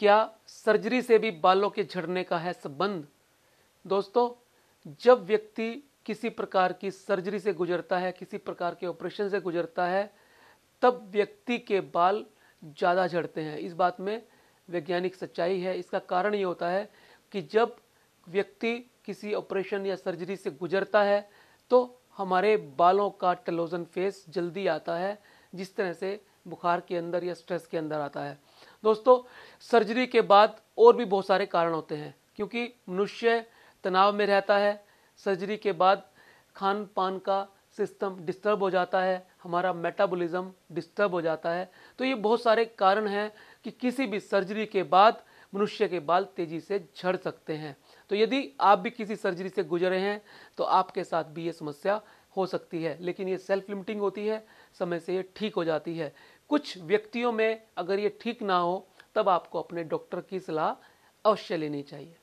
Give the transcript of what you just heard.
क्या सर्जरी से भी बालों के झड़ने का है संबंध दोस्तों जब व्यक्ति किसी प्रकार की सर्जरी से गुजरता है किसी प्रकार के ऑपरेशन से गुजरता है तब व्यक्ति के बाल ज़्यादा झड़ते हैं इस बात में वैज्ञानिक सच्चाई है इसका कारण ये होता है कि जब व्यक्ति किसी ऑपरेशन या सर्जरी से गुजरता है तो हमारे बालों का टलोजन फेस जल्दी आता है जिस तरह से बुखार के अंदर या स्ट्रेस के अंदर आता है दोस्तों सर्जरी के बाद और भी बहुत सारे कारण होते हैं क्योंकि मनुष्य तनाव में रहता है सर्जरी के बाद खान पान का सिस्टम डिस्टर्ब हो जाता है हमारा मेटाबॉलिज्म डिस्टर्ब हो जाता है तो ये बहुत सारे कारण हैं कि किसी भी सर्जरी के बाद मनुष्य के बाल तेजी से झड़ सकते हैं तो यदि आप भी किसी सर्जरी से गुजरे हैं तो आपके साथ भी ये समस्या हो सकती है लेकिन ये सेल्फ लिमिटिंग होती है समय से ये ठीक हो जाती है कुछ व्यक्तियों में अगर ये ठीक ना हो तब आपको अपने डॉक्टर की सलाह अवश्य लेनी चाहिए